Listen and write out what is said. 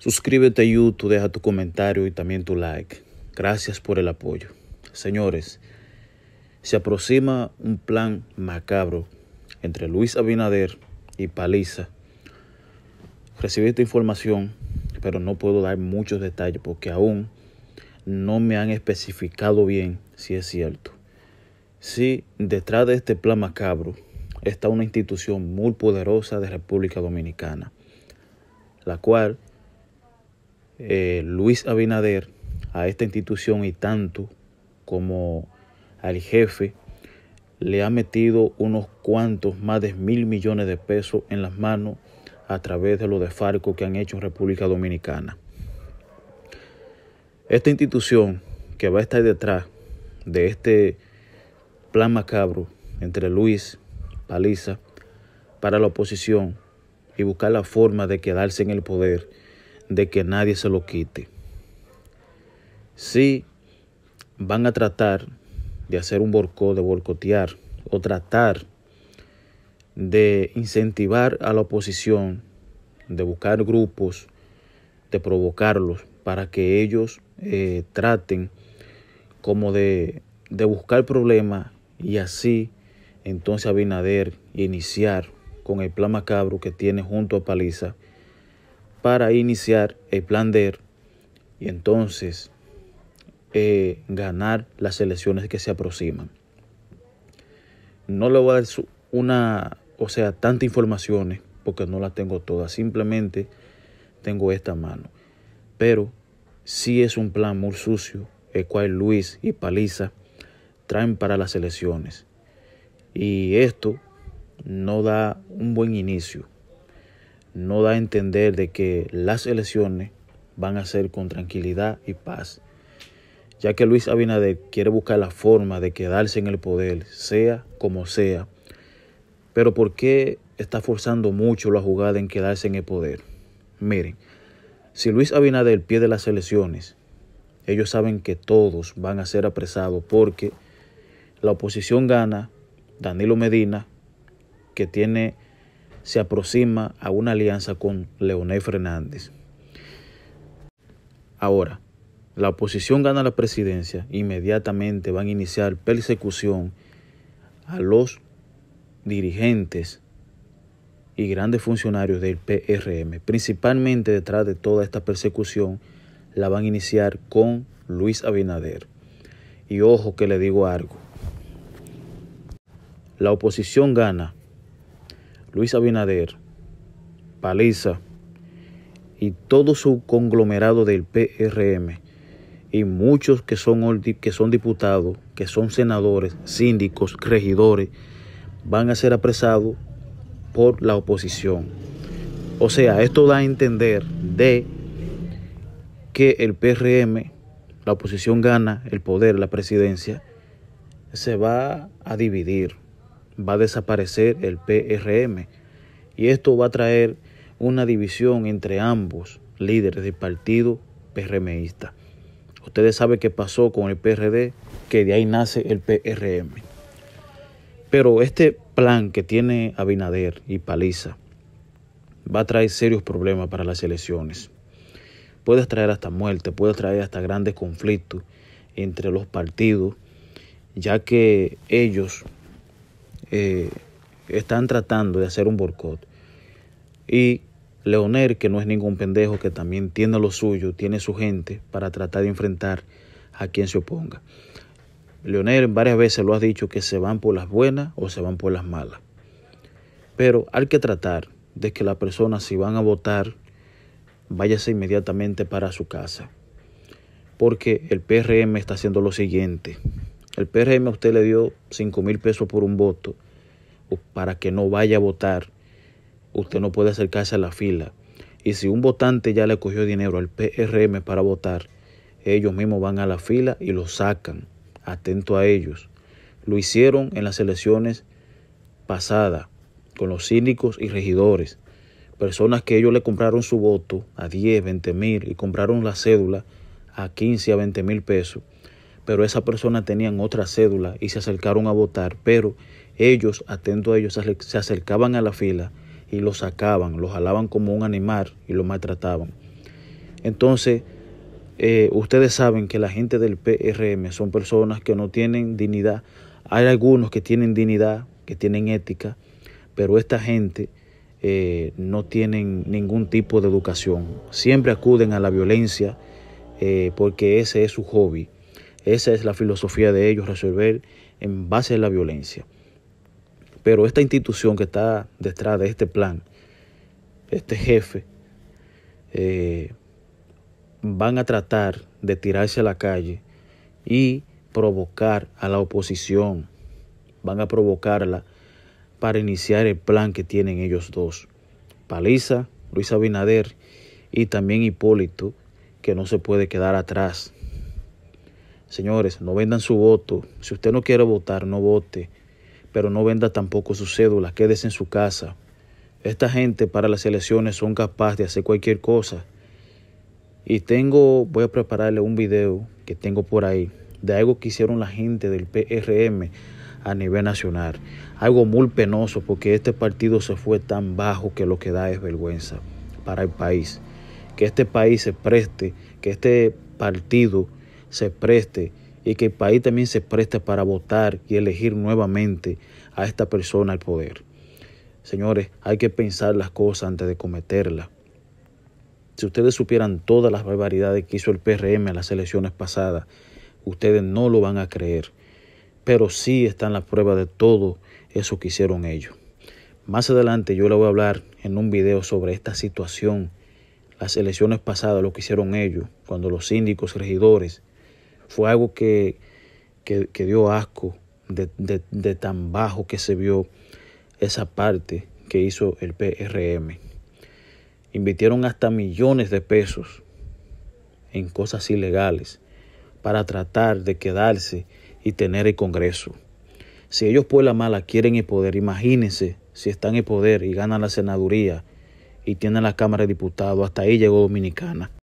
Suscríbete a YouTube, deja tu comentario y también tu like. Gracias por el apoyo. Señores, se aproxima un plan macabro entre Luis Abinader y Paliza. Recibí esta información, pero no puedo dar muchos detalles porque aún no me han especificado bien si es cierto. Sí, detrás de este plan macabro está una institución muy poderosa de República Dominicana, la cual eh, Luis Abinader a esta institución y tanto como al jefe le ha metido unos cuantos más de mil millones de pesos en las manos a través de los Farco que han hecho en República Dominicana. Esta institución que va a estar detrás de este plan macabro entre Luis, Paliza, para la oposición y buscar la forma de quedarse en el poder de que nadie se lo quite. Si van a tratar de hacer un borco, de borcotear o tratar de incentivar a la oposición, de buscar grupos, de provocarlos para que ellos eh, traten como de, de buscar problemas y así entonces Abinader iniciar con el plan macabro que tiene junto a Paliza para iniciar el plan de y entonces eh, ganar las elecciones que se aproximan. No le voy a dar una, o sea, tanta informaciones porque no las tengo todas, simplemente tengo esta mano. Pero sí es un plan muy sucio el cual Luis y Paliza traen para las elecciones. Y esto no da un buen inicio no da a entender de que las elecciones van a ser con tranquilidad y paz, ya que Luis Abinader quiere buscar la forma de quedarse en el poder, sea como sea. Pero ¿por qué está forzando mucho la jugada en quedarse en el poder? Miren, si Luis Abinader pierde las elecciones, ellos saben que todos van a ser apresados porque la oposición gana, Danilo Medina, que tiene se aproxima a una alianza con Leonel Fernández. Ahora, la oposición gana la presidencia, inmediatamente van a iniciar persecución a los dirigentes y grandes funcionarios del PRM. Principalmente detrás de toda esta persecución la van a iniciar con Luis Abinader. Y ojo que le digo algo. La oposición gana Luis Abinader, Paliza y todo su conglomerado del PRM y muchos que son, que son diputados, que son senadores, síndicos, regidores, van a ser apresados por la oposición. O sea, esto da a entender de que el PRM, la oposición gana el poder, la presidencia, se va a dividir va a desaparecer el PRM y esto va a traer una división entre ambos líderes del partido PRMista. Ustedes saben qué pasó con el PRD, que de ahí nace el PRM. Pero este plan que tiene Abinader y Paliza va a traer serios problemas para las elecciones. Puede traer hasta muerte, puede traer hasta grandes conflictos entre los partidos, ya que ellos eh, están tratando de hacer un boicot. Y Leonel, que no es ningún pendejo, que también tiene lo suyo, tiene su gente para tratar de enfrentar a quien se oponga. Leonel varias veces lo ha dicho que se van por las buenas o se van por las malas. Pero hay que tratar de que las personas si van a votar, váyase inmediatamente para su casa. Porque el PRM está haciendo lo siguiente. El PRM a usted le dio 5 mil pesos por un voto para que no vaya a votar, usted no puede acercarse a la fila. Y si un votante ya le cogió dinero al PRM para votar, ellos mismos van a la fila y lo sacan. Atento a ellos. Lo hicieron en las elecciones pasadas con los cínicos y regidores. Personas que ellos le compraron su voto a 10, 20 mil y compraron la cédula a 15, a 20 mil pesos. Pero esas personas tenían otra cédula y se acercaron a votar, pero ellos, atentos a ellos, se acercaban a la fila y los sacaban, los jalaban como un animal y los maltrataban. Entonces, eh, ustedes saben que la gente del PRM son personas que no tienen dignidad. Hay algunos que tienen dignidad, que tienen ética, pero esta gente eh, no tienen ningún tipo de educación. Siempre acuden a la violencia eh, porque ese es su hobby. Esa es la filosofía de ellos, resolver en base a la violencia. Pero esta institución que está detrás de este plan, este jefe, eh, van a tratar de tirarse a la calle y provocar a la oposición, van a provocarla para iniciar el plan que tienen ellos dos. Paliza, Luis Abinader y también Hipólito, que no se puede quedar atrás. Señores, no vendan su voto. Si usted no quiere votar, no vote pero no venda tampoco su cédula, quédese en su casa. Esta gente para las elecciones son capaces de hacer cualquier cosa. Y tengo, voy a prepararle un video que tengo por ahí de algo que hicieron la gente del PRM a nivel nacional. Algo muy penoso porque este partido se fue tan bajo que lo que da es vergüenza para el país. Que este país se preste, que este partido se preste y que el país también se preste para votar y elegir nuevamente a esta persona al poder. Señores, hay que pensar las cosas antes de cometerlas. Si ustedes supieran todas las barbaridades que hizo el PRM en las elecciones pasadas, ustedes no lo van a creer. Pero sí están las pruebas de todo eso que hicieron ellos. Más adelante yo le voy a hablar en un video sobre esta situación, las elecciones pasadas, lo que hicieron ellos, cuando los síndicos, regidores, fue algo que, dio asco de, tan bajo que se vio esa parte que hizo el PRM. Invirtieron hasta millones de pesos en cosas ilegales para tratar de quedarse y tener el Congreso. Si ellos por la mala quieren el poder, imagínense si están en el poder y ganan la senaduría y tienen la Cámara de Diputados, hasta ahí llegó Dominicana.